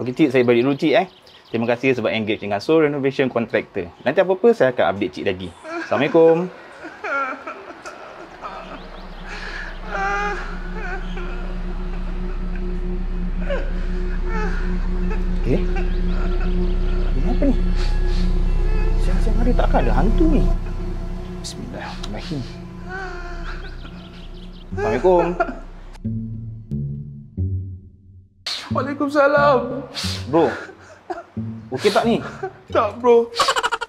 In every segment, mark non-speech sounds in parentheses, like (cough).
Okey cik saya balik dulu cik eh. Terima kasih sebab engage dengan Soul Renovation Contractor. Nanti apa-apa saya akan update cik lagi. Assalamualaikum. Eh? Takkan ada hantu ni Bismillahirrahmanirrahim Assalamualaikum Waalaikumsalam. Bro. Okey tak ni? Tak, bro.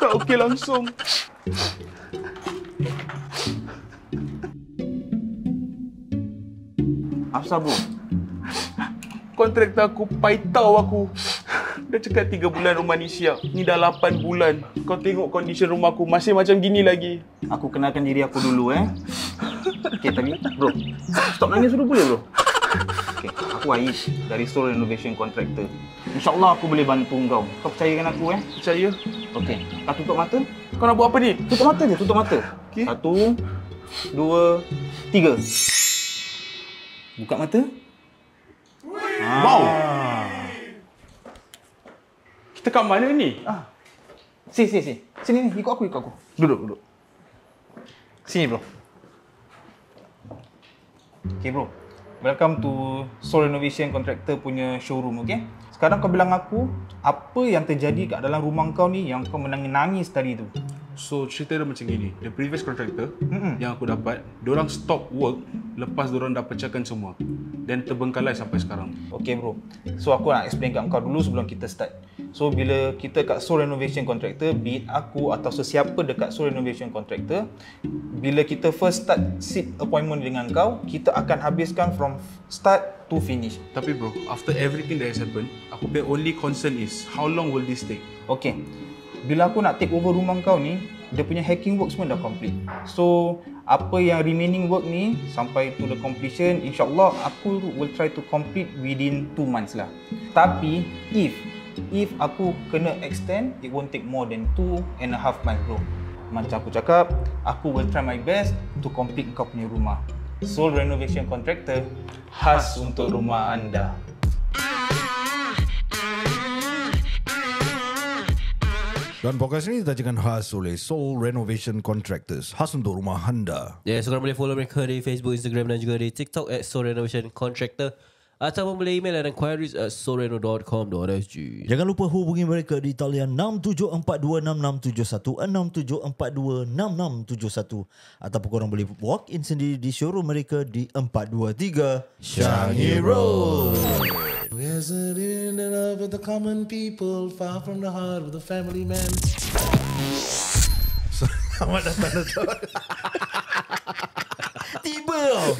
Tak okey langsung. Apa bro? Kontraktor aku paitau aku. Dia cakap tiga bulan rumah ni siap. Ni dah 8 bulan. Kau tengok kondisi rumah aku masih macam gini lagi. Aku kenalkan diri aku dulu eh. Okey, tapi bro. Stop nangis dulu boleh bro? (laughs) Okey aku Aish dari Soul Renovation Contractor. InsyaAllah aku boleh bantu kau. Kau percayakan aku eh? Percaya. Okey. Kau tutup mata. Kau nak buat apa ni? Tutup mata je, tutup mata. Okey. Satu, dua, tiga. Buka mata. Ah. Wow. Kita kat mana ni? Ah. Si, si, si. Sini ni, ikut aku, ikut aku. Duduk, duduk. Sini bro. Okey bro, Welcome to Soul Innovation Contractor punya showroom, okay? Sekarang kau bilang aku, apa yang terjadi kat dalam rumah kau ni yang kau menangis tadi tu? So cerita dia macam gini The previous contractor mm-hmm. Yang aku dapat Diorang stop work Lepas diorang dah pecahkan semua Dan terbengkalai sampai sekarang Okay bro So aku nak explain kat kau dulu Sebelum kita start So bila kita kat Soul Renovation Contractor Be aku atau sesiapa dekat Soul Renovation Contractor Bila kita first start Seat appointment dengan kau Kita akan habiskan from start to finish Tapi bro After everything that has happened Aku punya only concern is How long will this take? Okay bila aku nak take over rumah kau ni dia punya hacking work semua dah complete so apa yang remaining work ni sampai to the completion insyaallah aku will try to complete within 2 months lah tapi if if aku kena extend it won't take more than 2 and a half months bro macam aku cakap aku will try my best to complete kau punya rumah sole renovation contractor khas untuk rumah anda Dan podcast ini ditajikan khas oleh Soul Renovation Contractors. Khas untuk rumah anda. Ya, yeah, sekarang boleh follow mereka di Facebook, Instagram dan juga di TikTok at Soul Renovation Contractor. Atau boleh email dan inquiries at soreno.com.sg Jangan lupa hubungi mereka di talian 6742 6742 Atau korang boleh walk in sendiri di showroom mereka di 423 Shanghai Road. Where's the living of the common people Far from the heart of the family man Selamat datang Dato' Tiba eh?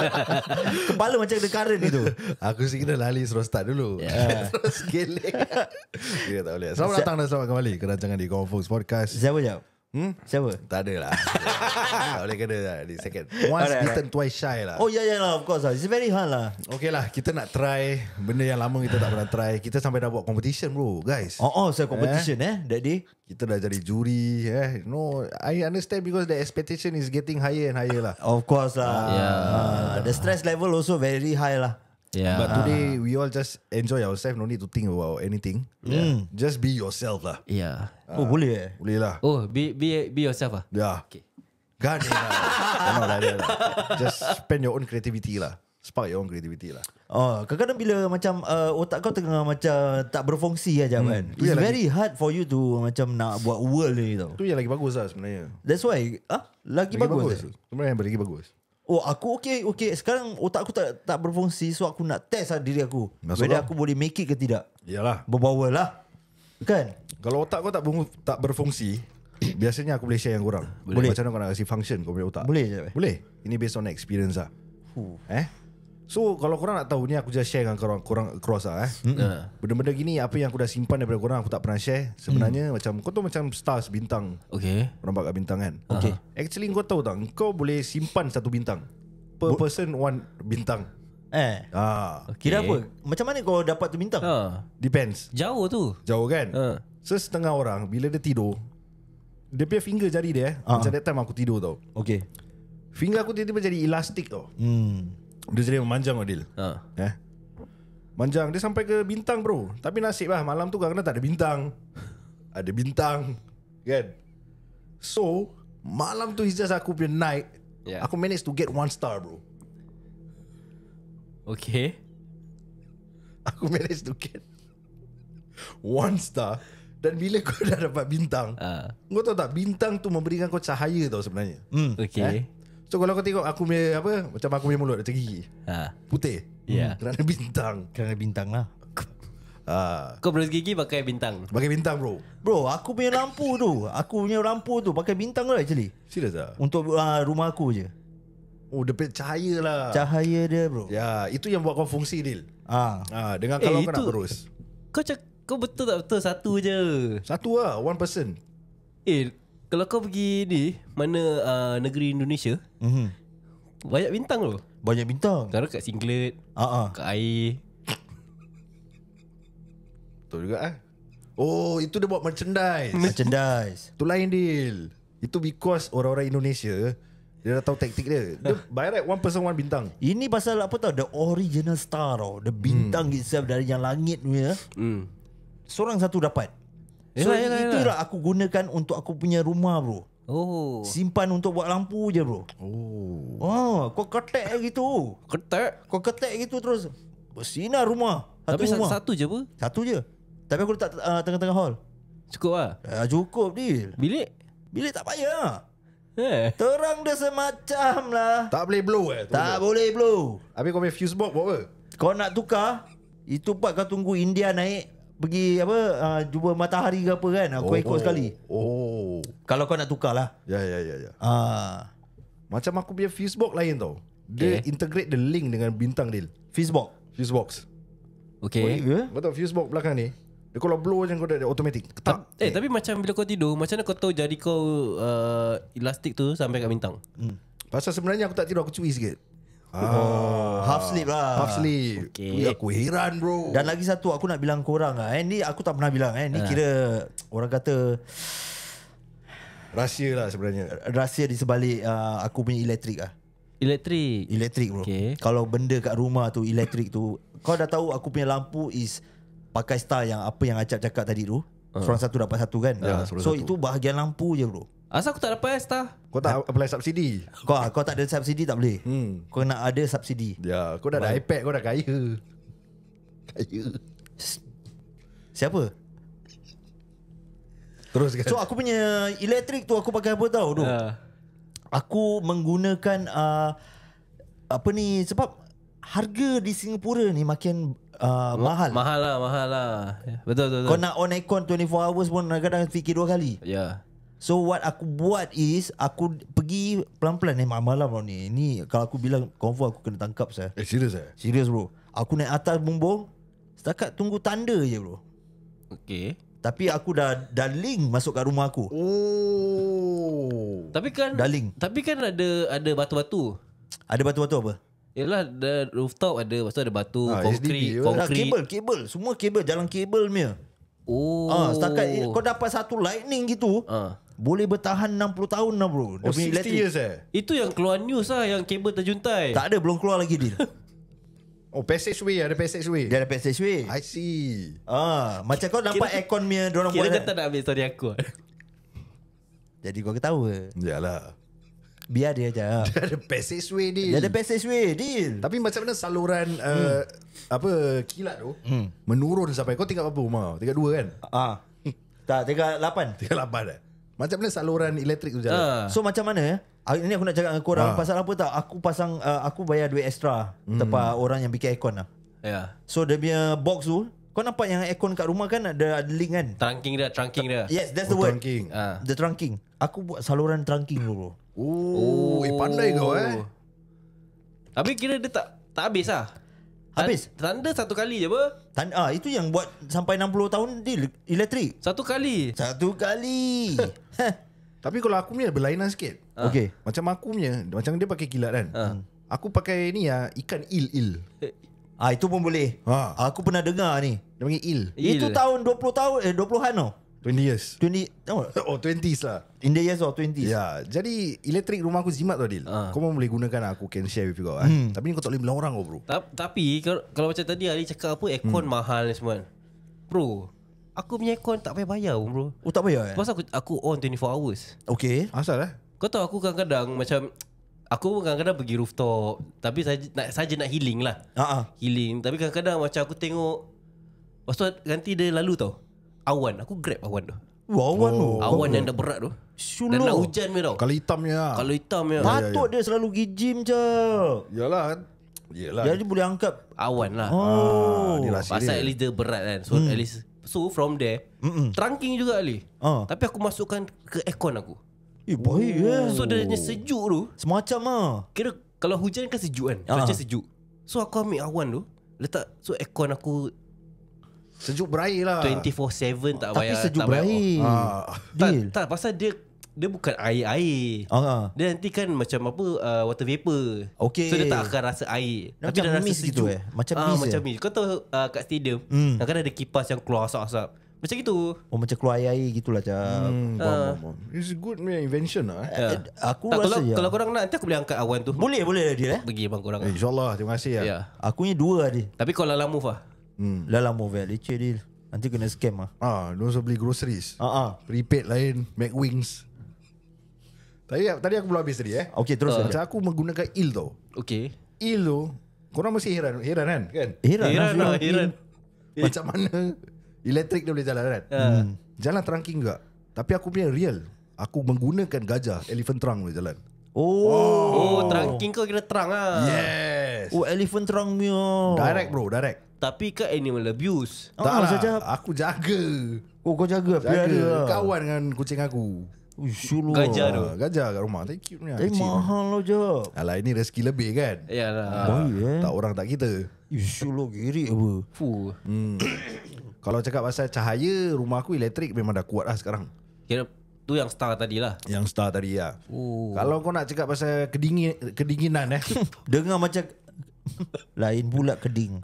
(laughs) Kepala macam ada current itu Aku mesti kena lali Suruh start dulu ya. (laughs) Suruh yeah. geleng (laughs) boleh Selamat datang dan selamat kembali Kerancangan di Confox Podcast Siapa jawab? Hmm? Siapa? Tak ada lah. tak boleh kena lah. Di second. Once right, bitten, right. twice shy lah. Oh, ya, yeah, ya yeah, lah. Of course lah. It's very hard lah. Okay lah. Kita nak try benda yang lama kita tak pernah try. Kita sampai dah buat competition bro. Guys. Oh, oh. So, competition eh. eh that day. Kita dah jadi juri. Eh. No. I understand because the expectation is getting higher and higher lah. Of course lah. Yeah. Uh, ah, the stress level also very high lah. Yeah. But ah. today uh. we all just enjoy ourselves. No need to think about anything. Yeah. Mm. Just be yourself lah. Yeah. Uh, oh ah. boleh. Eh. Boleh lah. Oh be be be yourself ah. Yeah. Okay. Gan lah. no, lah, lah. Just spend your own creativity lah. Spark your own creativity lah. Oh, kadang-kadang bila macam uh, otak kau tengah macam tak berfungsi aja lah, ya, hmm. kan. It's lagi. very hard for you to macam nak buat world ni tau. Itu yang lagi bagus lah sebenarnya. That's why. Ah, huh? lagi, lagi, bagus. Sebenarnya yang lagi bagus. Oh aku okay okay Sekarang otak aku tak tak berfungsi So aku nak test lah diri aku Maksudlah. aku boleh make it ke tidak Yalah Berbawa lah Kan Kalau otak kau tak tak berfungsi (coughs) Biasanya aku boleh share yang kurang boleh. Macam mana kau nak kasi function kau punya otak Boleh Boleh Ini based on experience lah huh. Eh So kalau korang nak tahu ni aku just share dengan korang korang cross lah eh. Mm-hmm. gini apa yang aku dah simpan daripada korang aku tak pernah share. Sebenarnya mm. macam kau tu macam stars bintang. Okey. Nampak kat bintang kan. Okey. Uh-huh. Actually kau tahu tak kau boleh simpan satu bintang. Per Bo- person one bintang. Eh. Ah. Okay. Kira apa? Macam mana kau dapat tu bintang? Uh. Depends. Jauh tu. Jauh kan? Uh. So setengah orang bila dia tidur dia punya finger jari dia Uh-huh. Macam that time aku tidur tau. Okey. Finger aku tiba-tiba jadi elastik tau. Hmm. Dia jadi memanjang Adil ha. Eh? Manjang Dia sampai ke bintang bro Tapi nasib lah Malam tu kadang-kadang tak ada bintang Ada bintang Kan So Malam tu hijaz aku punya night yeah. Aku manage to get one star bro Okay Aku (laughs) manage to get One star Dan bila kau (laughs) dah dapat bintang uh. Kau tahu tak Bintang tu memberikan kau cahaya tau sebenarnya mm. Okay eh? So kalau kau tengok aku punya apa Macam aku punya mulut dah cegi ha. Putih Ya yeah. Hmm. Kerana bintang Kerana bintang lah Uh, (laughs) Kau berus gigi pakai bintang Pakai bintang bro Bro aku punya lampu tu Aku punya lampu tu Pakai bintang lah actually Serius lah Untuk uh, rumah aku je Oh dia cahaya lah Cahaya dia bro Ya yeah, itu yang buat kau fungsi Dil Ah, uh. uh, Dengan kalau eh, kau itu, nak berus Kau cakap Kau betul tak betul satu je Satu lah One person Eh kalau kau pergi di Mana uh, negeri Indonesia mm-hmm. Banyak bintang tu Banyak bintang Sekarang kat singlet uh-huh. Kat air Betul juga eh Oh itu dia buat merchandise Merchandise Itu lain deal Itu because orang-orang Indonesia Dia dah tahu taktik dia Dia by right (laughs) one person one bintang Ini pasal apa tau The original star tau The bintang hmm. itself dari yang langit ni ya. hmm. Seorang satu dapat So yalah, yalah, itu lah aku gunakan untuk aku punya rumah bro. Oh. Simpan untuk buat lampu je bro. Oh. Oh, kau ketek gitu. Ketek? Kau ketek gitu terus. Bersinar rumah. Satu Tapi rumah. satu je apa? Satu je. Tapi aku letak uh, tengah-tengah hall. Cukup lah? Ya cukup deal. Bilik? Bilik tak payah. Eh. Terang dia semacam lah. Tak boleh blow eh? Tak, tak boleh. blow. Habis kau punya fuse box buat apa? Kau nak tukar? Itu part kau tunggu India naik pergi apa uh, jumpa matahari ke apa kan aku ah, oh, ikut oh, sekali. Oh. Kalau kau nak tukarlah. Ya ya ya ya. Ah. Uh. Macam aku punya Facebook lain tau. Dia okay. integrate the link dengan bintang dia. Facebook. Facebook. Okey. Oh, Betul Facebook belakang ni. Dia kalau blow macam kau dah automatic. Ketak. Eh, okay. tapi macam bila kau tidur, macam mana kau tahu jari kau uh, elastik tu sampai kat bintang? Hmm. Pasal sebenarnya aku tak tidur, aku cuis sikit. Ah. Half sleep lah Half sleep okay. Ui, Aku heran bro Dan lagi satu Aku nak bilang korang lah eh. Ni aku tak pernah bilang eh. Ni ha. kira Orang kata Rahsia lah sebenarnya Rahsia di sebalik uh, Aku punya elektrik lah Elektrik Elektrik bro okay. Kalau benda kat rumah tu Elektrik tu Kau dah tahu Aku punya lampu is Pakai star yang Apa yang Acap cakap tadi tu ah. Seorang satu dapat satu kan uh, So satu. itu bahagian lampu je bro Asal aku tak dapat Asta Kau tak apply subsidi Kau kau tak ada subsidi tak boleh hmm. Kau nak ada subsidi Ya kau dah Baik. ada iPad kau dah kaya Kaya Siapa? Terus. So aku punya elektrik tu aku pakai apa tau uh. Aku menggunakan uh, Apa ni sebab Harga di Singapura ni makin uh, mahal Mahal lah mahal lah Betul ya, betul, betul. Kau nak on aircon 24 hours pun kadang-kadang fikir dua kali Ya yeah. So what aku buat is aku pergi pelan-pelan eh malam bro, ni. Ni kalau aku bilang konvo aku kena tangkap saya. Eh serius eh? Serius bro. Aku naik atas bumbung setakat tunggu tanda je bro. Okay Tapi aku dah dah link masuk kat rumah aku. Oh. Tapi kan dah link. tapi kan ada ada batu-batu. Ada batu-batu apa? Yalah the rooftop ada Lepas ada batu ha, Konkrit Konkrit Kabel kabel Semua kabel Jalan kabel punya Oh Ah Setakat kau dapat satu lightning gitu ha boleh bertahan 60 tahun lah bro oh, Demi Oh 60 years eh Itu yang keluar news lah Yang kabel terjuntai Tak ada belum keluar lagi deal (laughs) Oh passageway Ada passageway Dia ada passageway I see Ah, Macam kau nampak kira, aircon punya Diorang kira boleh Kira tak nak ambil story aku (laughs) Jadi kau ketawa Yalah Biar dia aja. (laughs) Dia ada passageway deal Dia ada passageway deal Tapi macam mana saluran eh, hmm. uh, Apa Kilat tu hmm. Menurun sampai Kau tinggal apa rumah Tinggal dua kan Ah. Tak, tinggal lapan Tinggal lapan eh macam mana saluran elektrik tu jalan? Uh. So macam mana eh? ah, ini aku nak cakap dengan korang ha. pasal apa tak aku pasang uh, aku bayar duit extra hmm. tempat orang yang bikin aircon lah. Yeah. So dia punya box tu kau nampak yang aircon kat rumah kan ada, ada link kan? Trunking dia, trunking dia. Yes, that's oh, the word. Trunking. Uh. The trunking. Aku buat saluran trunking dulu. Oh, oh, eh pandai kau eh. Tapi kira dia tak tak habis lah. Habis Tanda satu kali je apa Tan ah, Itu yang buat Sampai 60 tahun Dia elektrik Satu kali Satu kali (laughs) Tapi kalau aku punya Berlainan sikit ha. Ah. Okay Macam aku punya Macam dia pakai kilat kan ha. Aku pakai ni ya Ikan il-il Ah itu pun boleh. Ha. Aku pernah dengar ni. Dia panggil il. il. Itu tahun 20 tahun eh 20-an tau. Oh. 20 years 20 (laughs) Oh, oh 20s lah In the years or 20s yeah. Jadi elektrik rumah aku jimat tu Adil uh. Ah. Kau pun boleh gunakan Aku can share with you kau eh. hmm. eh. Tapi ni kau tak boleh bilang orang kau bro Ta- Tapi kalau, kalau macam tadi Ali cakap apa Aircon hmm. mahal ni semua Bro Aku punya aircon tak payah bayar bro Oh tak payah eh aku, aku on 24 hours Okay Asal eh Kau tahu aku kadang-kadang macam Aku pun kadang-kadang pergi rooftop Tapi saja nak, saja nak healing lah uh-uh. Healing Tapi kadang-kadang macam aku tengok Lepas tu nanti dia lalu tau awan aku grab awan tu Wah, awan oh. tu oh. awan yang dah berat tu Shulu. dan nak hujan dia tau kalau hitam ya kalau hitam ya patut ya, ya, ya. dia selalu pergi gym je iyalah kan iyalah dia, dia boleh angkat awan lah oh ah, pasal at least dia berat kan so hmm. at least So from there Mm-mm. Trunking juga Ali uh. Tapi aku masukkan Ke aircon aku Eh baik oh. yeah. So dia hanya sejuk tu Semacam lah Kira Kalau hujan kan sejuk kan Cuaca ah. uh. sejuk So aku ambil awan tu Letak So aircon aku Sejuk berair lah 24-7 tak tapi bayar Tapi sejuk tak berair bayar. Ah. ah. Tak, tak pasal dia Dia bukan air-air ah. ah. Dia nanti kan macam apa uh, Water vapor okay. So dia tak akan rasa air macam Tapi dia rasa sejuk gitu, eh? Macam ah, Macam eh? mist Kau tahu uh, kat stadium hmm. Kan ada kipas yang keluar asap-asap macam gitu Oh macam keluar air-air gitu lah Macam hmm. Uh. It's a good invention lah yeah. Eh. Eh, uh, Aku tak, rasa kalau, ya. kalau korang nak Nanti aku boleh angkat awan tu Boleh boleh dia eh? Pergi bang korang eh, InsyaAllah terima kasih ya. Yeah. Aku ni dua dia Tapi kau lalamuf lah hmm. Lala Movel Leceh deal Nanti kena scam lah Haa ah, Dia beli groceries Haa ah, ah. Repaid lain make McWings Tadi, tadi aku belum habis tadi eh Okay terus uh. Macam aku menggunakan ill tau Okay Ill tu Korang mesti heran Heran kan kan Heran Heran, ah. lah, heran. (laughs) Macam mana Elektrik dia boleh jalan kan uh. hmm. Jalan terangking juga Tapi aku punya real Aku menggunakan gajah Elephant trunk boleh jalan Oh, oh, oh. Terangking kau kena terang lah Yeah Yes. Oh elephant trunk punya. Direct bro, direct. Tapi ke animal abuse. Oh, tak lah. Aku jaga. Oh kau jaga. Jaga. jaga. Kawan dengan kucing aku. Ushulu. Gajah tu. Gajah kat rumah. Tapi cute Eh mahal lah jap. Alah ini rezeki lebih kan. Ya lah. Ha, Baik, eh. Tak orang tak kita. Ushulu kiri apa. Fuh. Hmm. (coughs) Kalau cakap pasal cahaya, rumah aku elektrik memang dah kuat lah sekarang. Kira tu yang star tadi lah. Yang star tadi ya. Oh. Kalau kau nak cakap pasal kedingin, kedinginan eh. (laughs) Dengar macam lain pula keding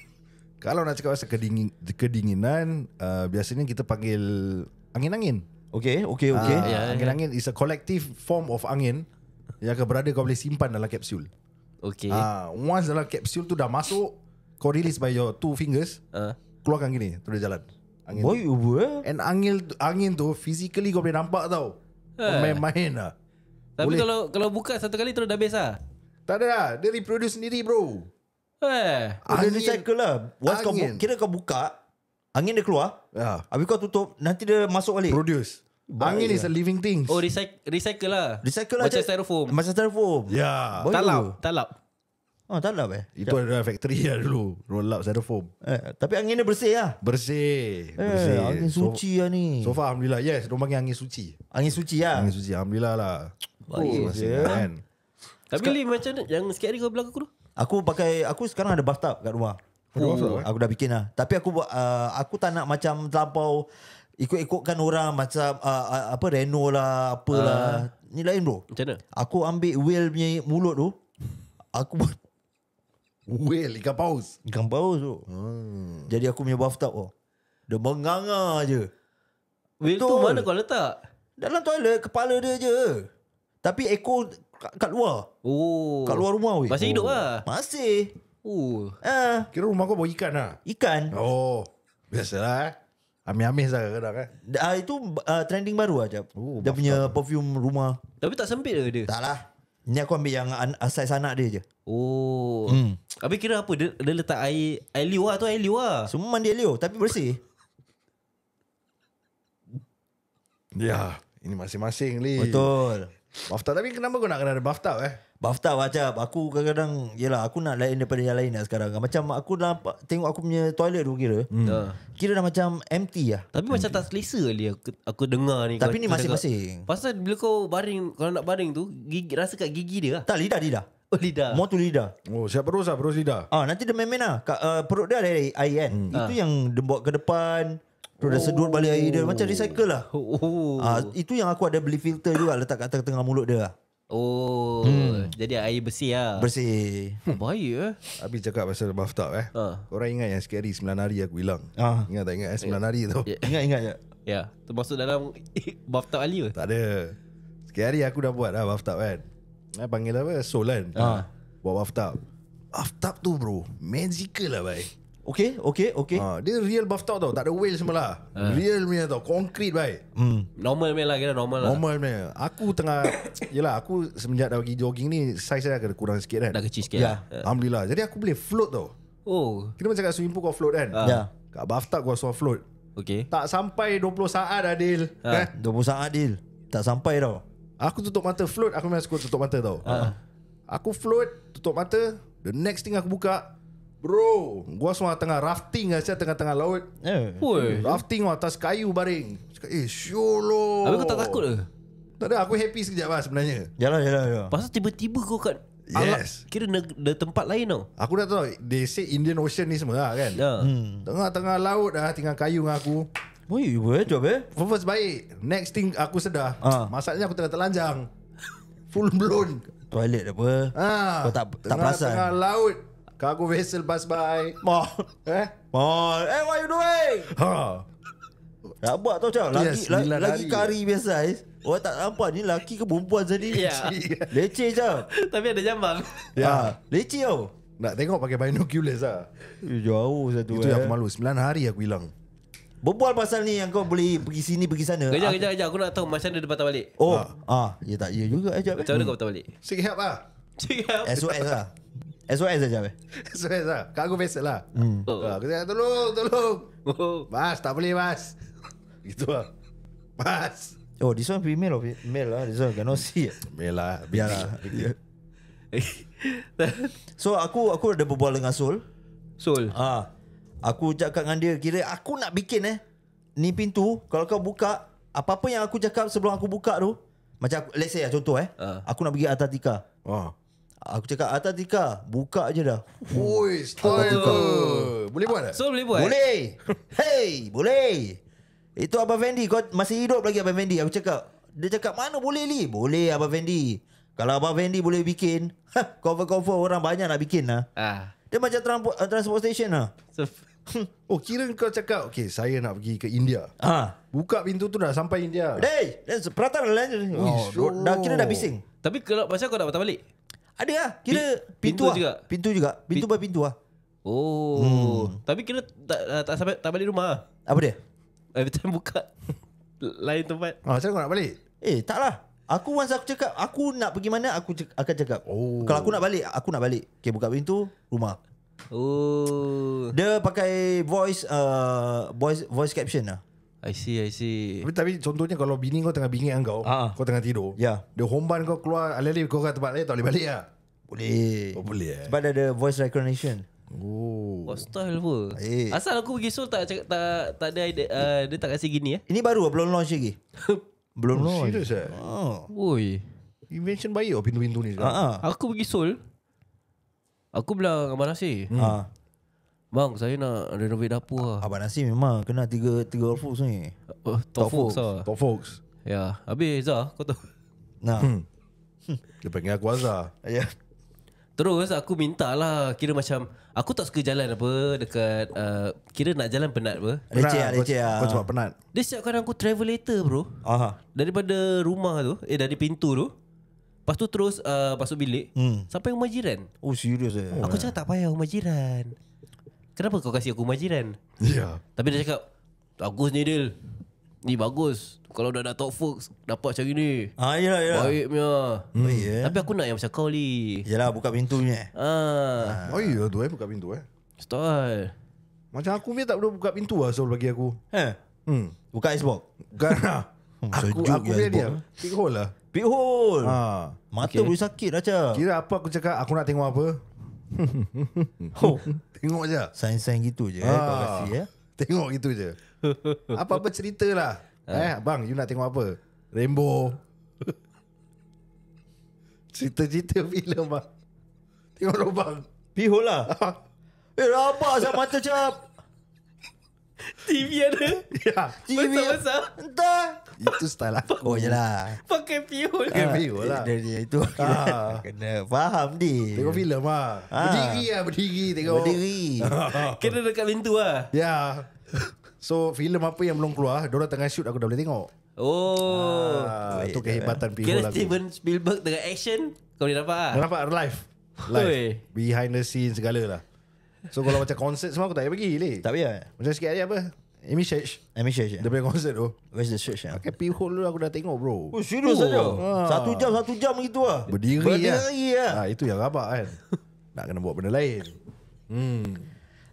(laughs) Kalau nak cakap pasal kedingin, kedinginan uh, Biasanya kita panggil Angin-angin Okay, okay, okay. Uh, ah, ya, ya. angin-angin yeah. is a collective form of angin Yang akan berada kau boleh simpan dalam kapsul Okay uh, ah, Once dalam kapsul tu dah masuk Kau release by your two fingers uh. Keluarkan gini, tu dah jalan angin Boy, tu. And angin, angin tu physically kau boleh nampak tau uh. Main-main lah tapi kalau kalau buka satu kali terus dah habis lah tak ada lah Dia reproduce sendiri bro Eh Angin Dia recycle lah Once angin. kau Kira kau buka Angin dia keluar yeah. Habis kau tutup Nanti dia masuk balik Produce Boy. Angin is a living thing Oh recycle, recycle lah Recycle lah Macam styrofoam Macam styrofoam Ya yeah. Talap Talap Oh talap eh Itu ada ya. factory lah dulu Roll up styrofoam eh, Tapi angin dia bersih lah Bersih, eh, bersih. Angin suci so, lah ni So far Alhamdulillah Yes Dia panggil angin suci Angin suci lah Angin suci Alhamdulillah lah Baik oh, tapi Sek- Lim macam mana? Yang sikit hari kau bilang aku tu? Aku pakai Aku sekarang ada bathtub kat rumah Oh, oh, aku dah bikin lah Tapi aku buat uh, Aku tak nak macam Terlampau Ikut-ikutkan orang Macam uh, uh, Apa Reno lah Apalah uh, ah. Ni lain bro Macam mana Aku ambil Will punya mulut tu Aku buat Will Ikan paus Ikan paus tu hmm. Jadi aku punya bathtub oh. Dia menganga je Wheel Betul. tu mana kau letak Dalam toilet Kepala dia je Tapi ekor kat, kat luar. Oh. Kat luar rumah weh. Masih hidup oh. lah. Masih. Oh. Ha. Uh. Kira rumah kau bawa ikan lah. Ikan. Oh. Biasalah. Eh. Ami-ami saja kadang kan. Uh, itu uh, trending baru aja. Lah, jap. Oh, dia punya perfume rumah. Tapi tak sempit ke dia? Taklah. Ni aku ambil yang asal ah, sana anak dia je. Oh. Hmm. Habis kira apa? Dia, dia letak air, air liu lah tu air liu lah. Semua mandi air liu. Tapi bersih. Ya. Ini masing-masing li. Betul. Bafta tapi kenapa kau nak kena ada Bafta eh? Bathtub macam aku kadang-kadang Yelah aku nak lain daripada yang lain lah sekarang Macam aku dah tengok aku punya toilet tu kira hmm. uh. Kira dah macam empty lah Tapi empty. macam tak selesa kali aku, aku dengar ni Tapi ni masing-masing Pasal bila kau baring Kalau nak baring tu gigi, Rasa kat gigi dia lah Tak lidah-lidah Oh lidah Mau tu lidah Oh siap perus lah perus lidah Ah Nanti dia main-main lah uh, Perut dia ada air kan hmm. Itu uh. yang dia buat ke depan Terus dah oh. sedut balik air dia Macam recycle lah oh. Ah, itu yang aku ada beli filter juga Letak kat tengah, mulut dia lah. Oh hmm. Jadi air bersih lah Bersih hmm. Bahaya eh Habis cakap pasal bathtub eh uh. Ha. Orang ingat yang scary 9 hari aku hilang uh. Ingat tak ingat eh 9 yeah. hari tu yeah. Ingat ingat Ya yeah. Termasuk dalam (laughs) bathtub Ali ke Tak ada Scary aku dah buat lah bathtub kan Eh panggil apa Soul kan uh. Ha. Buat bathtub Bathtub tu bro Magical lah baik Okay, okay, okay. Ha, dia real bathtub tau. Tak ada whale semua lah. Eh. Ha. Real punya tau. Concrete baik. Hmm. Normal punya lah. Kira normal, normal lah. Normal punya. Aku tengah... (coughs) yelah, aku semenjak dah pergi jogging ni, size saya agak kurang sikit kan. Dah kecil sikit. Ya. Lah. Eh. Alhamdulillah. Jadi aku boleh float tau. Oh. Kita macam kat swimming pool kau float kan. Ha. Ya. Kat bathtub kau suruh float. Okay. Tak sampai 20 saat Adil. Ha. Ah. Eh? 20 saat Adil. Tak sampai tau. Aku tutup mata float. Aku memang suka tutup mata tau. Ha. Aku float, tutup mata. The next thing aku buka, Bro, gua semua tengah rafting aja lah, tengah-tengah laut. Eh. Yeah. Rafting atas kayu baring. Cakap, eh, syolo. Tapi kau tak takut ke? Tak ada, aku happy sekejap lah sebenarnya. Jalan jalan. yalah. Pasal tiba-tiba kau kat Yes. Alak, kira ne, de, tempat lain tau. Aku dah tahu, they say Indian Ocean ni semua lah kan. Yeah. Hmm. Tengah-tengah laut dah tinggal kayu dengan aku. Boy, boy, eh, job eh. First baik. Next thing aku sedar. Ha. Masalahnya aku tengah telanjang. Full blown. Toilet apa? Ha. Kau tak tak perasan. Tengah laut Cargo vessel, bye by, Ma. Eh? Ma. Hey, eh, what you doing? Ha. Tak ya, buat tau macam Lagi, yes, lagi, lagi kari biasa eh. Orang tak apa ni laki ke perempuan tadi yeah. Leceh macam Tapi ada jambang Ya yeah. Leceh tau Nak tengok pakai binoculars lah Jauh satu Itu eh. yang aku malu 9 hari aku hilang Berbual pasal ni yang kau boleh pergi sini pergi sana Kejap ah. kejap kejap aku nak tahu macam mana dia patah balik Oh ah, ah. Ya tak ya juga eh, kan? Macam mana kau patah balik Sikit help lah Sikit help SOS lah SOS saja weh. SOS lah. Kak aku besel lah. Hmm. Oh. Ah, aku cakap, tolong, tolong. Mas, oh. tak boleh mas. (laughs) Gitu lah. Mas. Oh, this one female or male lah. This one cannot see. Male lah. Biar (laughs) lah. so, aku aku ada berbual dengan Sol. Sol? Ah, Aku cakap dengan dia, kira aku nak bikin eh. Ni pintu, kalau kau buka, apa-apa yang aku cakap sebelum aku buka tu. Macam, aku, let's say lah contoh eh. Uh. Aku nak pergi Atatika. Oh. Ah. Aku cakap Atatika Buka je dah woi, style Boleh buat tak? So boleh buat? Boleh Hey Boleh Itu Abang Vendi? Kau masih hidup lagi Abang Vendi? Aku cakap Dia cakap mana boleh li Boleh Abang Vendi? Kalau Abang Vendi boleh bikin Cover-cover orang banyak nak bikin lah ah. Dia macam transport, uh, transport station lah so, hmm. Oh kira kau cakap Okay saya nak pergi ke India ah. Buka pintu tu dah sampai India Hey Perhatian lah oh, Dah kira dah bising Tapi kalau pasal kau nak patah balik ada lah Kira Pintu, pintu lah. juga Pintu juga Pintu by pintu lah Oh hmm. Tapi kira tak, eh, tak, sampai, tak balik rumah lah? Apa dia? Every eh, time (laughs) buka Lain tempat ah, Macam kau nak balik? Eh tak lah Aku once aku cakap Aku nak pergi mana Aku akan cakap oh. Kalau aku nak balik Aku nak balik Okay buka pintu Rumah Oh. Dia pakai voice uh, voice voice caption lah. I see, I see. Tapi, tapi contohnya kalau bini kau tengah bingit kau, uh kau tengah tidur. Ya. Yeah. The homeban kau keluar, alih-alih kau ke tempat lain, tak boleh balik lah. Boleh. Oh, boleh eh. Sebab ada voice recognition. Oh. Kau style pun. Eh. Asal aku pergi Seoul tak, tak, tak, tak ada idea, uh, dia tak kasi gini eh. Ini baru belum launch lagi? (laughs) belum oh, launch. Serius eh? Oh. Oi. Invention baik oh, pintu-pintu ni. uh Aku pergi Seoul, aku bilang Abang Nasir. Hmm. uh Bang saya nak renovate dapur lah Abang Nasir memang kena tiga tiga Fox ni uh, Top, top lah Top Fox Ya habis Zah kau tahu Nah hmm. Dia panggil aku Azah Ya Terus aku minta lah Kira macam Aku tak suka jalan apa Dekat uh, Kira nak jalan penat apa Leceh lah leceh cuma lah. Kau cepat penat Dia siap kadang aku travel later bro Aha. Daripada rumah tu Eh dari pintu tu Lepas tu terus uh, Masuk bilik hmm. Sampai rumah jiran Oh serius eh Aku oh, cakap tak payah rumah jiran Kenapa kau kasih aku rumah jiran? Ya. Yeah. Tapi dia cakap, bagus ni Dil. Ni bagus. Kalau dah ada top fox, dapat macam ni. Ah, ya, ya. Baik punya. Hmm. Oh, yeah. Tapi aku nak yang macam kau ni. Yalah, buka pintu ni. Ah. ah. Oh, iya, dua buka pintu eh. Stol. Macam aku punya tak boleh buka pintu lah, Sol, bagi aku. Eh? Hmm. Buka Xbox? Bukan lah. (laughs) aku, aku punya dia. Pick hole lah. Pick hole. Ah. Mata okay. boleh sakit, Raja. Kira apa aku cakap, aku nak tengok apa. (laughs) oh. Tengok je Sign-sign gitu je eh. ah. eh, kasi, eh. Tengok gitu je Apa-apa cerita lah ah. eh, Abang you nak tengok apa Rainbow Cerita-cerita filem lah Tengok lubang Pihol lah Eh rabak asap mata cap TV ada Ya TV Besar-besar Entah itu style aku Pakai je lah Pakai fuel Pakai ah, fuel lah Dari itu ah. (laughs) Kena faham di Tengok filem lah ah. Berdiri lah berdiri tengok. Berdiri (laughs) Kena dekat pintu lah Ya So filem apa yang belum keluar Diorang tengah shoot aku dah boleh tengok Oh Itu eh. kehebatan pihul aku Steven Spielberg tengah action Kau boleh nampak lah Nampak live Live Behind the scene segala lah So kalau macam konsert semua aku tak payah pergi leh. Tak payah eh? Macam sikit hari apa Amy Church Amy Church ya. Dia punya konsert tu Where's the church ya? Pakai pee hole dulu aku dah tengok bro Oh serius saja ah. Satu jam satu jam gitu lah Berdiri, Berdiri lah lah ha, Itu yang rabak kan (laughs) Nak kena buat benda lain Hmm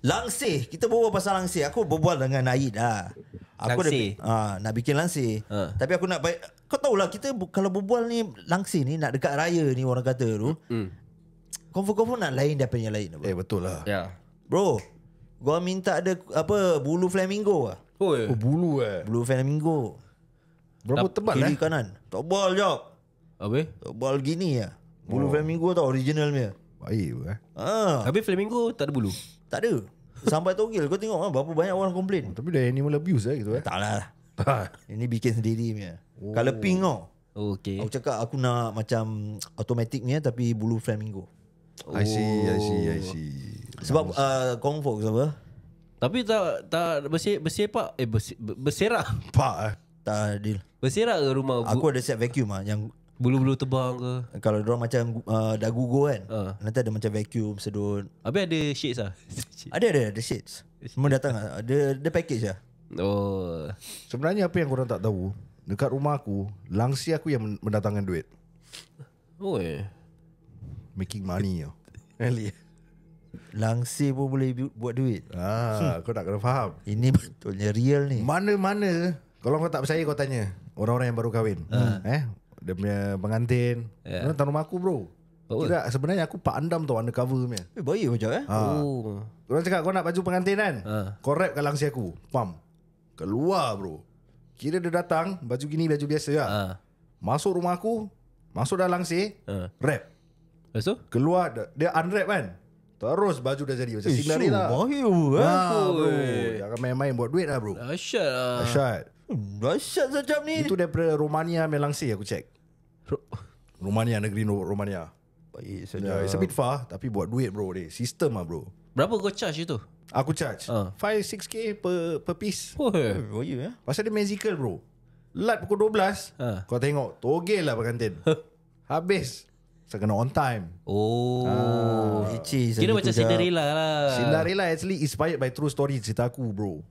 Langsir Kita berbual pasal langsir Aku berbual dengan Naid lah Aku langsir. dah, ha, nak bikin langsir uh. Tapi aku nak baik, Kau lah kita Kalau berbual ni Langsir ni Nak dekat raya ni Orang kata tu Kau hmm. Confirm-confirm nak lain Daripada yang lain Eh betul lah yeah. Bro Gua minta ada apa bulu flamingo ah. Oh, ya. oh bulu eh. Bulu flamingo. Berapa tebal kiri eh? Kiri kanan. Tebal jap. Apa? Tebal gini ya. Bulu oh. flamingo tau original dia. Baik eh. Ah. Tapi flamingo tak ada bulu. Tak ada. Sampai togil kau tengok ah berapa banyak orang komplain. Oh, tapi dia animal abuse eh gitu eh. Taklah. Ha. Ini bikin sendiri dia. Oh. Color pink kau. Oh, okay. Aku cakap aku nak macam automatic ni tapi bulu flamingo. Oh. I see, I see, I see. Sebab uh, Kung Fu apa? Tapi tak tak bersih bersih apa? Eh bersih berserak. Pak eh. Tak adil. Berserak ke rumah Aku bu- ada set vacuum ah yang bulu-bulu tebang ke. Kalau dia orang macam uh, dah gugur kan. Uh. Nanti ada macam vacuum sedut. Habis ada sheets ah. (laughs) ada ada ada sheets. Semua datang ah. Ada ada package ah. Oh. Sebenarnya apa yang kau korang tak tahu? Dekat rumah aku, langsi aku yang mendatangkan duit. Oi. Making money yo. Really? Langsir pun boleh bu- buat duit ah, hmm. Kau tak kena faham Ini betulnya (laughs) real ni Mana-mana Kalau kau tak percaya kau tanya Orang-orang yang baru kahwin uh. eh, Dia punya pengantin yeah. Tahun rumah aku bro Oh. Tidak, sebenarnya aku Pak Andam tau undercover punya. Eh, baik macam eh. Ha. Oh. Korang cakap kau nak baju pengantin kan? Ha. Kau rap kat aku. Pam. Keluar bro. Kira dia datang, baju gini baju biasa lah. Masuk rumah aku, masuk dalam langsi, ha. rap. Lepas Keluar, dia unwrap kan? Terus baju dah jadi Macam sinari lah Wahyu nah, bro. Jangan main-main buat duit lah bro Asyad lah Asyad hmm, Asyad sejam ni Itu daripada Romania Melangsi aku cek Romania Negeri Romania Baik ya, saja yeah, It's a bit far Tapi buat duit bro ni Sistem lah bro Berapa kau charge itu? Aku charge uh. Ah. 5-6k per, per piece Oh ya yeah. Pasal dia magical bro Lat pukul 12 uh. Ah. Kau tengok Togel lah pengantin Habis saya kena on time Oh uh, Kira macam jam. Cinderella lah Cinderella actually Inspired by true story Cerita aku bro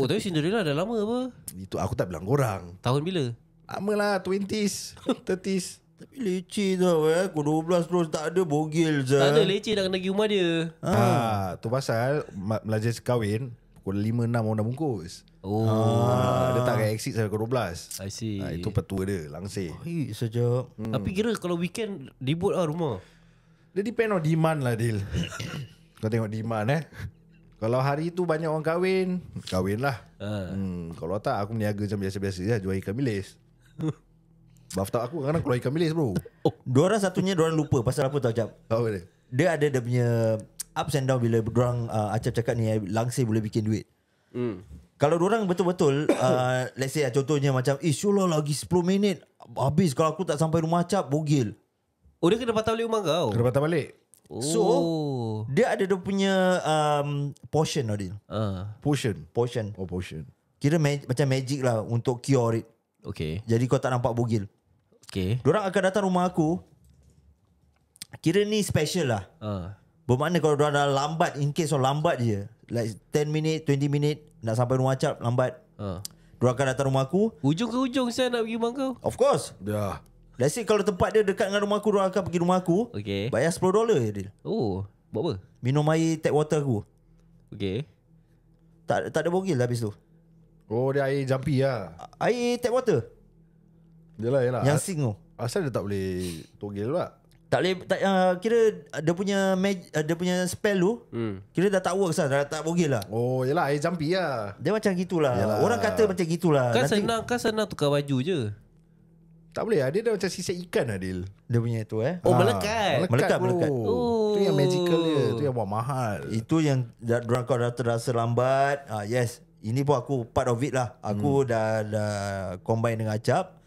Oh tapi Cinderella dah lama apa? Itu aku tak bilang korang Tahun bila? Lama lah 20s 30s Tapi leceh tau eh Kau 12 terus tak ada bogil je Tak ada leceh nak kena pergi rumah dia Ah, ha. ha, tu pasal Belajar sekawin Pukul 5, 6 orang dah bungkus Oh ha, Dia tak akan exit sampai pukul 12 I see ha, Itu petua dia Langsir Hei sejak hmm. Tapi kira kalau weekend Dibut lah rumah Dia depend on demand lah Dil (coughs) Kau tengok demand eh Kalau hari tu banyak orang kahwin Kahwin lah uh. hmm, Kalau tak aku meniaga macam biasa-biasa je Jual ikan bilis (laughs) Bathtub aku kadang-kadang keluar ikan bilis bro Oh Dua orang satunya dua orang lupa Pasal apa tau jap Apa dia? Dia ada dia punya Up and down bila orang uh, acap cakap ni eh, langsir boleh bikin duit. Hmm. Kalau orang betul-betul (coughs) uh, let's say ah, contohnya macam eh syolah lagi 10 minit habis kalau aku tak sampai rumah acap bogil. Oh dia kena patah balik rumah kau. Kena patah balik. So oh. dia ada dia punya um, portion Nadine. Uh. Ah. Portion. Portion. Oh portion. Kira ma- macam magic lah untuk cure it. Okay. Jadi kau tak nampak bogil. Okay. Orang akan datang rumah aku. Kira ni special lah. Uh. Bermakna kalau dah dah lambat in case orang lambat je. Like 10 minit, 20 minit nak sampai rumah cap lambat. Ha. Dia akan datang rumah aku. Ujung ke ujung saya nak pergi rumah kau. Of course. Dah. Ya. Yeah. Let's say kalau tempat dia dekat dengan rumah aku, dia akan pergi rumah aku. Okay. Bayar 10 dolar je dia. Oh, buat apa? Minum air tap water aku. Okay. Tak, tak ada bogil lah habis tu. Oh, dia air jampi lah. Air tap water. Yelah, yelah. Yang sing tu. Asal dia tak boleh togel pula. Tak boleh tak, uh, Kira Dia punya mag, uh, Dia punya spell tu hmm. Kira dah tak works lah Dah tak boleh lah Oh yelah Air jumpy lah Dia macam gitulah yelah. Orang kata macam gitulah Kan Nanti, senang Kan senang tukar baju je Tak boleh lah Dia dah macam sisa ikan lah Dil Dia punya tu eh Oh ha. melekat Melekat, oh. Oh. yang magical dia Itu yang buat mahal Itu yang Diorang kau dah terasa lambat ah, Yes Ini pun aku part of it lah Aku hmm. dah, dah Combine dengan acap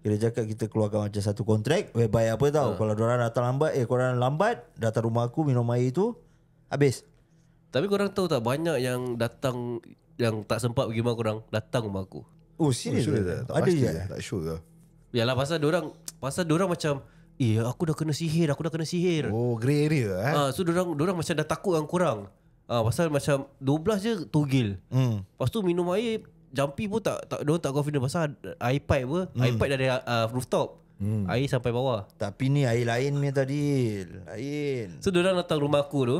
Kira cakap kita keluarkan macam satu kontrak Whereby apa tau uh. Kalau orang datang lambat Eh korang lambat Datang rumah aku minum air tu Habis Tapi korang tahu tak Banyak yang datang Yang tak sempat pergi rumah korang Datang rumah aku Oh serius oh, eh? Eh? tak pasti je eh? Tak sure ke Yalah pasal orang Pasal orang macam Iya, eh, aku dah kena sihir, aku dah kena sihir. Oh, grey area eh. Ah, so orang orang macam dah takut dengan kurang. Ah, ha, pasal macam 12 je togil. Hmm. tu minum air jumpy pun tak tak dia tak confident pasal air pipe apa? Air pipe dari rooftop. Hmm. Air sampai bawah. Tapi ni air lain ni tadi. Lain. So dia datang rumah aku tu.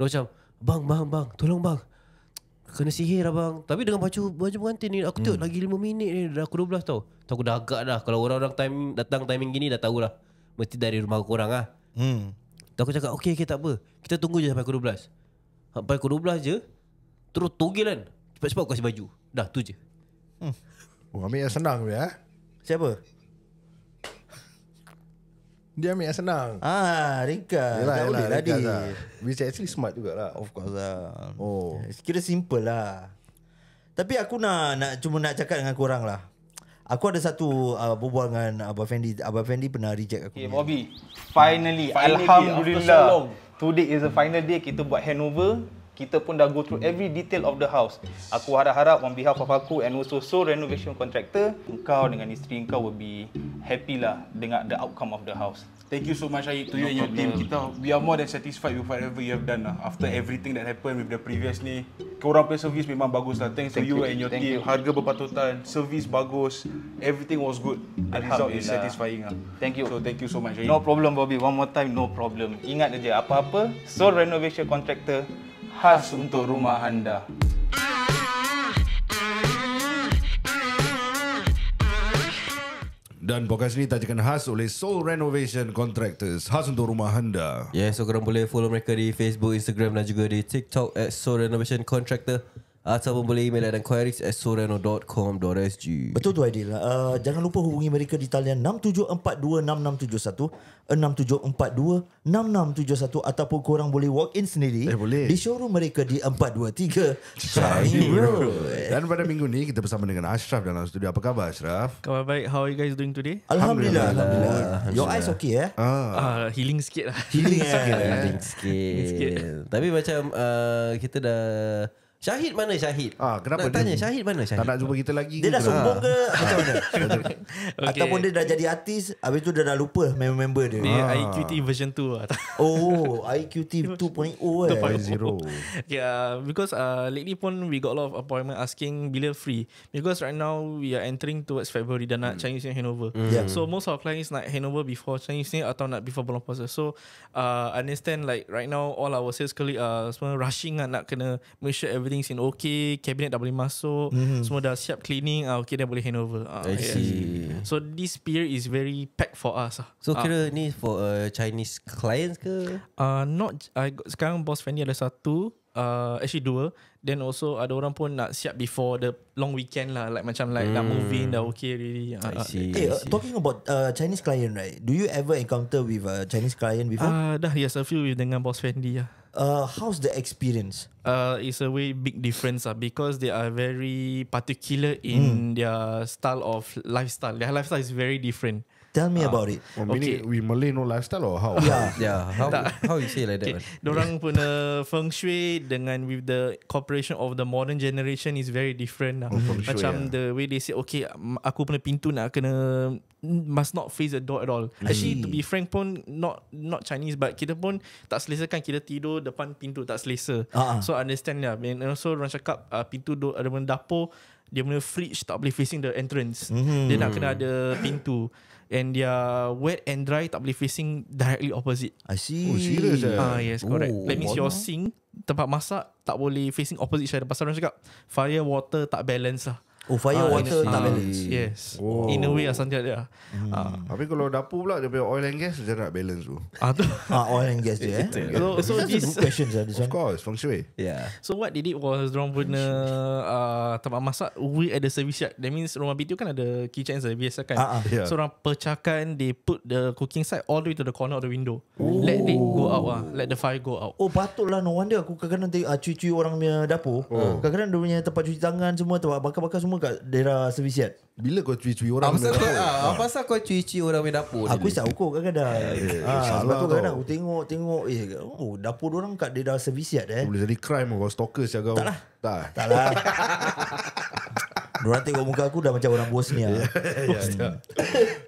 Dia macam, "Bang, bang, bang, tolong bang." Kena sihir abang lah, Tapi dengan baju Baju pengantin ni Aku tengok hmm. lagi 5 minit ni Dah aku 12 tau so, Aku dah agak dah Kalau orang-orang time, datang timing gini Dah tahulah Mesti dari rumah aku orang ah. hmm. So, aku cakap Okay okay tak apa Kita tunggu je sampai aku 12 Sampai aku 12 je Terus togil kan Cepat-cepat kasih baju Dah tu je hmm. Oh ambil yang senang ya Siapa? Dia ambil yang senang Ah, ringkas Yelah, yelah, yelah tadi. ringkas lah. actually smart jugalah Of course lah Oh Kira simple lah Tapi aku nak, nak Cuma nak cakap dengan korang lah Aku ada satu uh, Berbual dengan Abang Fendi Abang Fendi pernah reject aku Okay, Bobby Finally, finally Alhamdulillah Today is the final day Kita buat handover kita pun dah go through every detail of the house. Aku harap-harap on behalf of aku and also so renovation contractor, kau dengan isteri kau will be happy lah dengan the outcome of the house. Thank you so much Syahid to no you and your problem. team. Kita we are more than satisfied with whatever you have done lah. After everything that happened with the previous ni, korang punya service memang bagus lah. Thanks Thank to you, you and your Thank team. You. Harga berpatutan, service bagus, everything was good. The result is satisfying lah. Thank you. So thank you so much. Syahid. No problem Bobby. One more time, no problem. Ingat aja apa-apa, so renovation contractor, khas untuk rumah anda. Dan podcast ini tajukan khas oleh Soul Renovation Contractors. Khas untuk rumah anda. Yeah, so korang boleh follow mereka di Facebook, Instagram dan juga di TikTok at Soul Renovation Contractor. Atau pun boleh email lah dan queries at soreno.com.sg Betul tu Aidil uh, Jangan lupa hubungi mereka di talian 6742-6671 6742-6671 Ataupun korang boleh walk in sendiri eh, boleh. Di showroom mereka di 423 (laughs) Chai Dan pada minggu ni kita bersama dengan Ashraf dalam studio Apa khabar Ashraf? Khabar baik, how are you guys doing today? Alhamdulillah, Alhamdulillah. Alhamdulillah. Your eyes okay eh? Uh, healing sikit lah (laughs) eh? Healing sikit Healing sikit Tapi macam uh, kita dah Syahid mana Syahid? Ah, kenapa nak dia tanya Syahid mana Syahid? Tak nak jumpa kita lagi Dia dah kena? sombong ke? Ah. Macam mana? (laughs) okay. Ataupun dia dah jadi artis Habis tu dia dah lupa member-member dia Ni ah. IQT version 2 lah (laughs) Oh IQT 2.0 eh 2.0 okay, uh, Because uh, lately pun We got a lot of appointment Asking bila free Because right now We are entering towards February Dan nak mm. Chinese New Hanover mm. yeah. So most of our clients Nak Hanover before Chinese New Atau nak before bulan puasa So I uh, understand like Right now All our sales colleague uh, Semua rushing lah Nak kena Make sure everything everything's in okay cabinet dah boleh masuk mm-hmm. semua dah siap cleaning ah okay dah boleh handover ah, I yeah. see. so this period is very packed for us ah. so ah. kira ni for a uh, chinese clients ke uh, not i got, sekarang boss Fendi ada satu uh, actually dua Then also ada orang pun nak siap before the long weekend lah. Like macam like nak mm. moving dah hmm. okay really. I ah, ah. see. Eh, uh, I see. Hey, uh, talking about uh, Chinese client right. Do you ever encounter with a uh, Chinese client before? Uh, dah yes a few with dengan boss Fendi lah. Uh, how's the experience? Uh, it's a way big difference uh, because they are very particular in mm. their style of lifestyle. Their lifestyle is very different. Mm. Tell me ah. about it. One oh, minute, okay. we Malay no lifestyle or how? Yeah, (laughs) yeah. How, how you say like that? Okay. Orang punya feng shui dengan with the cooperation of the modern generation is very different lah. Oh, Macam yeah. the way they say, okay, aku punya pintu nak kena must not face the door at all. Mm. Actually, to be frank pun not not Chinese, but kita pun tak selesa kan kita tidur depan pintu tak selesa. Uh-huh. So understand lah. And also orang cakap uh, pintu do, ada dapur dia punya fridge tak boleh facing the entrance. Mm-hmm. Dia nak kena ada pintu and their wet and dry tak boleh facing directly opposite. I see. Oh, serious ah. Ah, yes, correct. Oh, That means your sink, tempat masak, tak boleh facing opposite each other. Pasal orang cakap, fire water tak balance lah. Oh fire ah, water tak balance Yes oh. In a way asalnya dia hmm. Ah. Tapi kalau dapur pula Dia punya oil and gas Dia nak balance tu Ah, tu. (laughs) ah oil and gas je eh So, so ah, this Of course Feng Shui yeah. So what they did was Mereka punya uh, Tempat masak We at the service yard That means rumah BTU kan ada Kitchen service biasa kan ah, ah. Yeah. So orang pecahkan They put the cooking side All the way to the corner of the window Ooh. Let it go out ah. Let the fire go out Oh lah, No wonder aku kadang-kadang uh, cuci orang punya dapur oh. Kadang-kadang dia punya Tempat cuci tangan semua Tempat bakar-bakar semua semua kat daerah servis Bila kau cuci-cuci orang punya dapur? Ha. Apa pasal kau cuci-cuci orang punya dapur? Aku tak ukur kadang-kadang. Ha, sebab tu kadang aku tengok, tengok. Eh, oh, dapur orang kat daerah servis yet eh. Boleh jadi crime kau stalker siapa kau. Tak lah. Tak, tak lah. Mereka tengok muka aku dah macam orang Bosnia. Yeah, yeah, yeah. Hmm.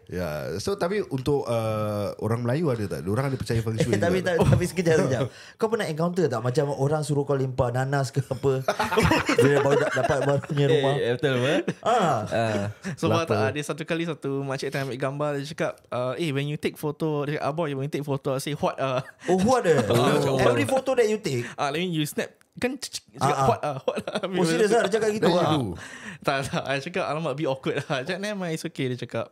Ya, yeah. so tapi untuk uh, orang Melayu ada tak? Orang ada percaya feng shui. (laughs) tapi tak, tak. tapi sekejap sekejap. (laughs) Kau pernah encounter tak macam orang suruh kau limpa nanas ke apa? (laughs) Dia baru dah dapat baru punya eh, rumah. Hey, eh, betul ke? Ha. Sebab tak ada satu kali satu makcik tengah ambil gambar dia cakap, uh, "Eh, when you take photo, dia cakap, abang you when you take photo, say what uh, Oh, what eh? oh. Every photo that you take. Ah, uh, let me you snap kan cakap kuat ah, ah. lah uh, uh? oh serius lah dia cakap gitu lah tak tak saya cakap alamak be awkward lah cakap nevermind it's okay dia cakap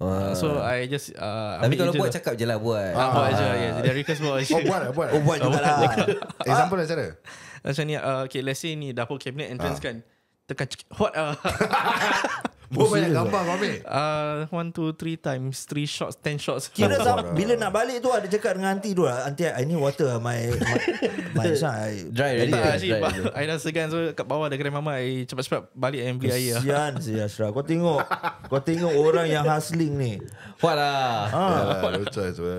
Uh, so uh, I just uh, Tapi kalau buat lah. cakap je lah buat ah, Buat ah. je yes. Dia request buat je Oh buat lah buat lah. Oh buat (laughs) juga lah (laughs) Example macam mana Macam ni uh, Okay let's say ni Dapur cabinet entrance ah. kan tekan cekik. What? Uh. (laughs) Buat banyak gambar kau ambil? Uh, one, two, three times. Three shots, ten shots. Kira oh, sama, bila nak balik tu ada cakap dengan auntie tu lah. Auntie, I need water. Ah, my, my, my (laughs) son, I, dry ready. Tak, si, I dah segan. So, kat bawah ada kerai mama. I cepat-cepat balik MBI. beli air. Kesian si Ashra. Kau tengok. kau tengok orang yang hustling ni. What lah? Ah, Ha. Yeah, lah no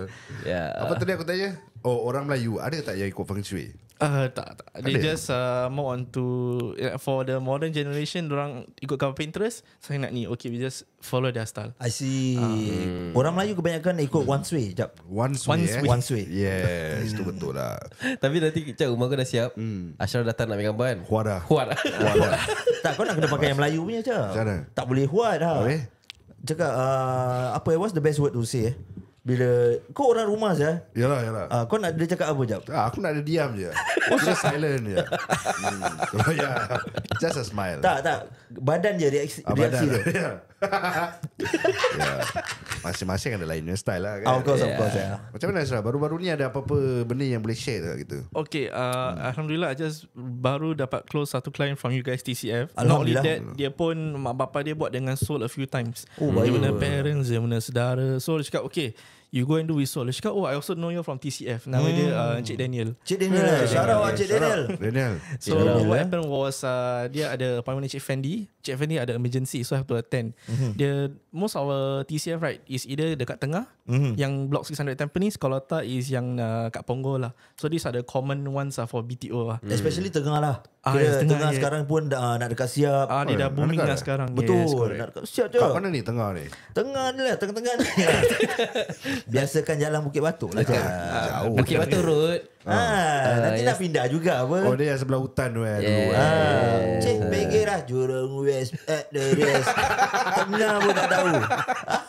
Yeah. Apa tadi aku tanya? Oh orang Melayu Ada tak yang ikut feng shui? Uh, tak, tak. Ada They just uh, more on to For the modern generation orang ikut cover Pinterest Saya nak ni Okay we just follow their style I see um, Orang Melayu kebanyakan ikut one sui Sekejap One sui One sui, eh? one sui. Yes Itu betul lah (laughs) Tapi nanti Cak rumah kau dah siap mm. Ashraf datang nak ambil gambar kan Huara Huara, huara. (laughs) Tak kau nak kena pakai yang Melayu punya Cak Tak boleh huat lah ha. Okay Cakap uh, Apa What's the best word to say eh bila kau orang rumah saja. Yalah yalah. Ah uh, kau nak dia cakap apa jap? Ah, aku nak dia diam je. Just (laughs) silent je. Hmm. (laughs) yeah. Just a smile. Tak tak. Badan dia reaksi ah, reaksi badan, dia. (laughs) Yeah yeah. Masing-masing ada lain style lah kan? Of course, of course Macam mana Azra? Baru-baru ni ada apa-apa benda yang boleh share tak gitu? Okay, uh, hmm. Alhamdulillah, I just baru dapat close satu client from you guys TCF Alhamdulillah. Not only that, dia pun mak bapak dia buat dengan Soul a few times oh, Dia punya parents, dia punya saudara So dia cakap, okay You go and do with Soul Dia cakap, oh I also know you from TCF Nama hmm. dia uh, hmm. Encik Daniel Encik Daniel, yeah. Yeah. shout out Encik Daniel Daniel. So Shara. what eh? happened was uh, Dia ada appointment Encik Fendi Cik Fanny ada emergency So I have to attend mm-hmm. Dia Most of our TCF right Is either dekat tengah mm-hmm. Yang block 600 Tampines Kalau tak is yang uh, Kat Punggol lah So these are the common ones uh, For BTO lah mm. Especially tengah lah ah, yeah, Tengah, tengah yeah. sekarang pun dah Nak dekat siap ah, oh, Dia dah yeah. booming lah sekarang Betul yes, nak dekat, Siap je Kat mana ni tengah ni Tengah ni lah Tengah-tengah ni (laughs) Biasakan jalan Bukit Batu lah kan? ah, Jauh. Bukit lah. Batu Road Ha, ah, nanti nak pindah juga apa? Oh, dia yang sebelah hutan tu eh. Yeah. Ah. Cek lah jurung west at the rest. Kena pun tak tahu.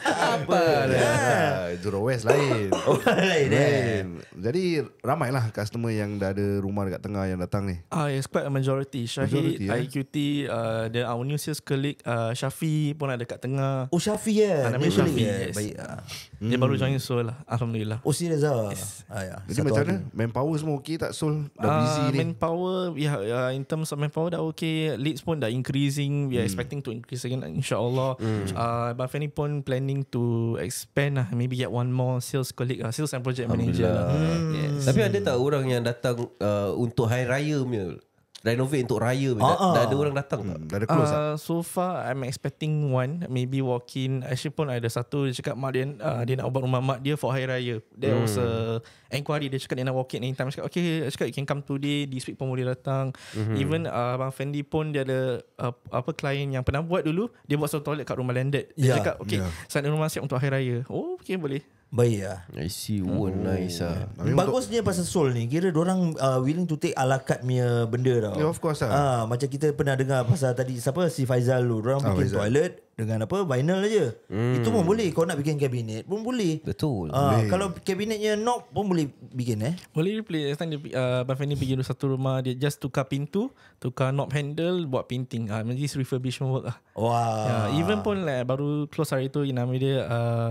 apa? Ha. jurung west lain. (laughs) Oh, lain eh. Jadi ramailah customer yang dah ada rumah dekat tengah yang datang ni. Ah, yes, quite a majority. Shahid, IQT, eh? ya? uh, our new sales colleague, uh, Syafi pun ada dekat tengah. Oh, Shafi ya. Yeah. Ah, nama Syafi. Eh? Yes. Baik. Uh. Hmm. baru join hmm. Seoul lah Alhamdulillah Oh serius lah yes. ah, ya. Jadi macam mana Manpower semua okey tak Seoul Dah uh, busy ni Manpower yeah, uh, ya, In terms of manpower dah okay. Leads pun dah increasing We are hmm. expecting to increase again InsyaAllah hmm. uh, ah, But Fanny pun planning to expand lah Maybe get one more sales colleague lah, Sales and project manager lah hmm. yes. Hmm. Tapi ada tak orang yang datang uh, Untuk hari raya punya renovate untuk raya uh, dah, ah. dah ada orang datang hmm, tak? Dah ada close uh, tak? So far I'm expecting one Maybe walk in Actually pun ada satu Dia cakap mak dia uh, Dia nak ubah rumah mak dia For hari raya There hmm. was a Enquiry hmm. Dia cakap dia nak walk in anytime Dia cakap okay Dia cakap you can come today This week pun boleh datang mm-hmm. Even uh, Abang Fendi pun Dia ada uh, Apa klien yang pernah buat dulu Dia buat satu toilet Kat rumah landed Dia yeah. cakap okay yeah. Saat rumah siap untuk hari raya Oh okay boleh Bayar lah. I see lah, Oh, oh nice lah Bagusnya pasal soul ni Kira orang uh, Willing to take ala kad punya benda tau yeah, Of course lah ha, Macam kita pernah dengar Pasal tadi Siapa si Faizal tu Diorang ah, bikin ah, toilet Dengan apa Vinyl je mm. Itu pun boleh Kau nak bikin kabinet pun boleh Betul ha, boleh. Kalau kabinetnya knock Pun boleh bikin eh Boleh replay Setan dia uh, Bafan ni pergi satu rumah Dia just tukar pintu Tukar knob handle Buat painting uh, Maybe refurbishment work lah wow. yeah, ya, Even pun like, Baru close hari tu Nama dia uh,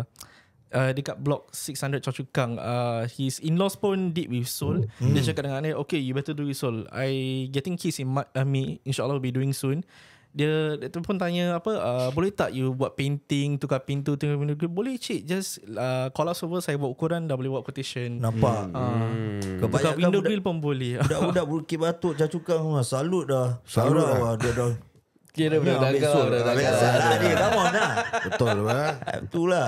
uh, dekat block 600 Choa Chu Uh, his in-laws pun deep with Seoul. Mm. Dia cakap dengan dia, okay, you better do with Seoul. I getting kids in my, uh, insyaAllah will be doing soon. Dia, dia pun tanya apa uh, boleh tak you buat painting tukar pintu tukar pintu boleh cik just uh, call us over saya buat ukuran dah boleh buat quotation nampak hmm. Uh, hmm. tukar window grill pun boleh budak-budak Bukit Batuk Cacukang salut dah salut, lah. lah dah, dah, dah. Kira budak dagang Budak dagang Budak dagang Budak dagang Budak dagang Betul lah Itulah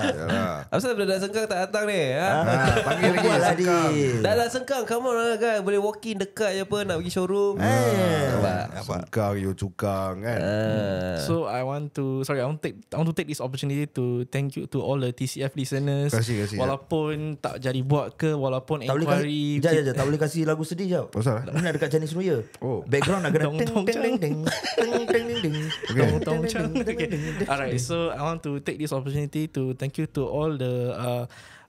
Kenapa budak dagang sengkang tak datang ni ha? ah, ah, Panggil lagi Budak dagang Dah sengkang Come on kan Boleh walk in dekat je apa Nak pergi showroom eh. Sengkang yo cukang kan ah. hmm. So I want to Sorry I want to take I want to take this opportunity To thank you To all the TCF listeners ya. Walaupun tak jadi buat ke Walaupun inquiry Jaja jaja Tak boleh kasih lagu sedih jap Kenapa Nak dekat Chinese New oh. Background nak kena Teng teng teng teng Teng teng okay. tong (laughs) Okay. Alright, so I want to take this opportunity to thank you to all the uh,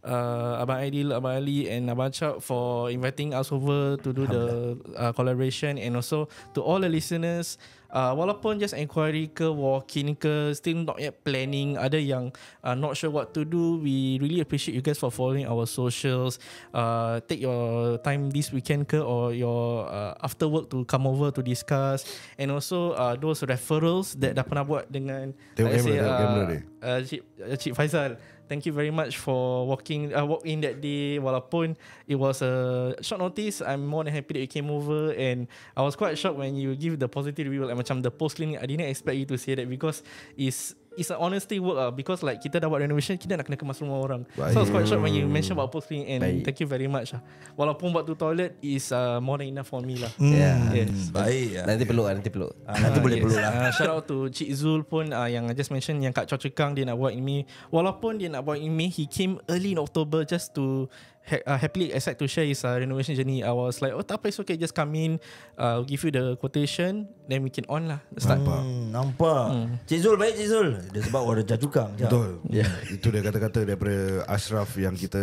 uh, Abang Aidil, Abang Ali and Abang Chuck for inviting us over to do the uh, collaboration and also to all the listeners uh, walaupun just inquiry ke walk-in ke still not yet planning ada yang uh, not sure what to do we really appreciate you guys for following our socials uh, take your time this weekend ke or your uh, after work to come over to discuss and also uh, those referrals that dah pernah buat dengan tengok kamera uh, uh, Cik, uh, Cik Faisal thank you very much for walking uh, walk in that day walaupun it was a short notice I'm more than happy that you came over and I was quite shocked when you give the positive review like macam the post cleaning I didn't expect you to say that because it's it's an honesty work lah because like kita dah buat renovation kita nak kena kemas rumah orang Baik. so it's quite short when you mention about posting and Baik. thank you very much lah walaupun buat tu toilet is uh, more than enough for me lah mm. yeah. Hmm. yes. Baik. Ya. nanti perlu nanti perlu uh, nanti boleh yes. perlu lah uh, shout out to Cik Zul pun uh, yang I just mention yang kat Chua Chukang dia nak buat ini. walaupun dia nak buat ini, he came early in October just to ha- uh, happily excited to share his uh, renovation journey. I was like, oh tak apa, it's okay, just come in, I'll uh, give you the quotation, then we can on lah. Start. Nampak. Hmm, nampak. Hmm. Cik Zul, baik Cik Zul. Dia sebab orang jajukang. (laughs) Betul. Yeah. Itu dia kata-kata daripada Ashraf yang kita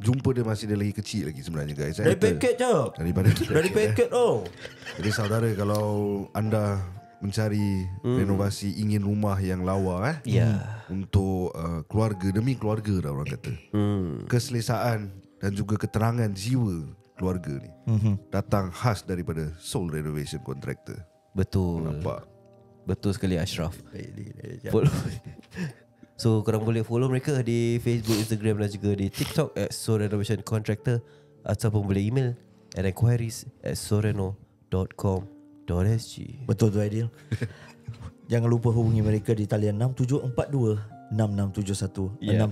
Jumpa dia masih dia lagi kecil lagi sebenarnya guys Dari paket je Daripada Dari paket oh. Jadi saudara kalau anda mencari hmm. renovasi ingin rumah yang lawa eh yeah. untuk uh, keluarga demi keluarga dah orang kata hmm. keselesaan dan juga keterangan jiwa keluarga ni hmm datang khas daripada Soul Renovation Contractor betul nampak betul sekali Ashraf (laughs) so korang boleh follow mereka di Facebook Instagram dan juga di TikTok at Soul Renovation Contractor ataupun boleh email at enquiries at soreno.com Dores.G Betul tu ideal. (laughs) Jangan lupa hubungi mereka di talian 6742-6671 yeah.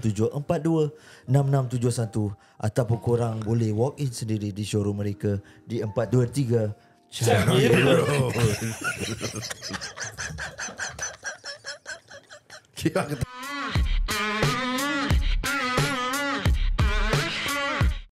6742-6671 Ataupun korang boleh walk in sendiri di showroom mereka Di 423 Cangiru. Kita